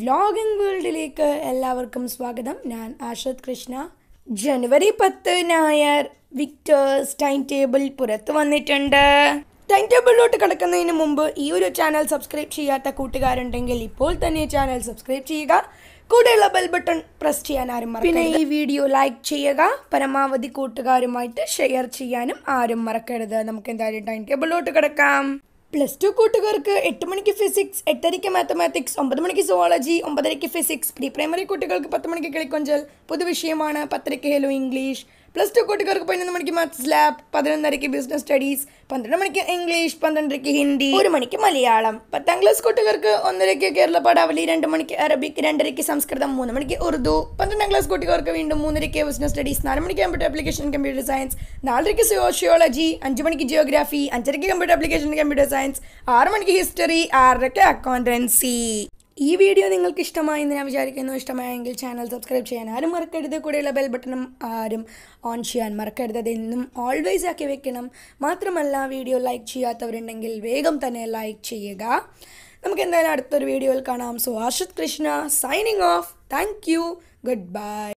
vlogging വേൾഡിലേക്ക് എല്ലാവർക്കും സ്വാഗതം ഞാൻ ആഷത് കൃഷ്ണ ജനുവരി പത്ത് ഞായർ വിക്ടേഴ്സ് ടൈം ടേബിൾ പുറത്തു വന്നിട്ടുണ്ട് ടൈം ടേബിളിലോട്ട് കിടക്കുന്നതിന് മുമ്പ് ഈ ഒരു ചാനൽ സബ്സ്ക്രൈബ് ചെയ്യാത്ത കൂട്ടുകാരുണ്ടെങ്കിൽ ഇപ്പോൾ തന്നെ ചാനൽ സബ്സ്ക്രൈബ് ചെയ്യുക കൂടെയുള്ള ബെൽ ബട്ടൺ പ്രസ് ചെയ്യാൻ ആരും പിന്നെ ഈ വീഡിയോ ലൈക്ക് ചെയ്യുക പരമാവധി കൂട്ടുകാരുമായിട്ട് ഷെയർ ചെയ്യാനും ആരും മറക്കരുത് നമുക്ക് എന്തായാലും ടൈം ടേബിളിലോട്ട് കിടക്കാം പ്ലസ് ടു കൂട്ടുകാർക്ക് എട്ട് മണിക്ക് ഫിസിക്സ് എട്ടരയ്ക്ക് മാത്തമാറ്റിക്സ് ഒമ്പത് മണിക്ക് സുവോളജി ഒമ്പതരയ്ക്ക് ഫിസിക്സ് പ്രീ പ്രൈമറി കുട്ടികൾക്ക് പത്ത് മണിക്ക് കിളിക്കൊഞ്ചൽ പൊതുവിഷയമാണ് പത്തരയ്ക്ക് ഹെലോ ഇംഗ്ലീഷ് പ്ലസ് ടു കൂട്ടുകാർക്ക് പതിനൊന്ന് മണിക്ക് മാത്സ് ലാബ് പതിനൊന്നരയ്ക്ക് ബിസിനസ് സ്റ്റഡീസ് പന്ത്രണ്ട് മണിക്ക് ഇംഗ്ലീഷ് പന്ത്രണ്ടരയ്ക്ക് ഹിന്ദി ഒരു മണിക്ക് മലയാളം പത്താം ക്ലാസ് കൂട്ടുകാർക്ക് ഒന്നരയ്ക്ക് കേരള പടാവലി രണ്ട് മണിക്ക് അറബിക് രണ്ടരയ്ക്ക് സംസ്കൃതം മൂന്ന് മണിക്ക് ഉറുദു പന്ത്രണ്ടാം ക്ലാസ് കൂട്ടുകാർക്ക് വീണ്ടും മൂന്നരയ്ക്ക് ബിസിനസ് സ്റ്റഡീസ് നാല് മണിക്ക് കമ്പ്യൂട്ടർ ആപ്ലിക്കേഷൻ കമ്പ്യൂട്ടർ സയൻസ് നാലരയ്ക്ക് സോഷ്യോളജി അഞ്ച് മണിക്ക് ജിയോഗ്രാഫി അഞ്ചരയ്ക്ക് കമ്പ്യൂട്ടർ ആപ്ലിക്കേഷൻ കമ്പ്യൂട്ടർ സയൻസ് ആറ് മണിക്ക് ഹിസ്റ്ററി ആറരയ്ക്ക് അക്കൗണ്ടൻസി ഈ വീഡിയോ നിങ്ങൾക്ക് ഇഷ്ടമായെന്ന് ഞാൻ വിചാരിക്കുന്നു ഇഷ്ടമായെങ്കിൽ ചാനൽ സബ്സ്ക്രൈബ് ചെയ്യാൻ ആരും മറക്കരുത് കൂടെയുള്ള ബെൽ ബട്ടണും ആരും ഓൺ ചെയ്യാൻ മറക്കരുത് അതെന്നും ഓൾവേസ് ആക്കി വെക്കണം മാത്രമല്ല വീഡിയോ ലൈക്ക് ചെയ്യാത്തവരുണ്ടെങ്കിൽ വേഗം തന്നെ ലൈക്ക് ചെയ്യുക നമുക്ക് എന്തായാലും അടുത്തൊരു വീഡിയോയിൽ കാണാം so Arshad Krishna signing off thank you good by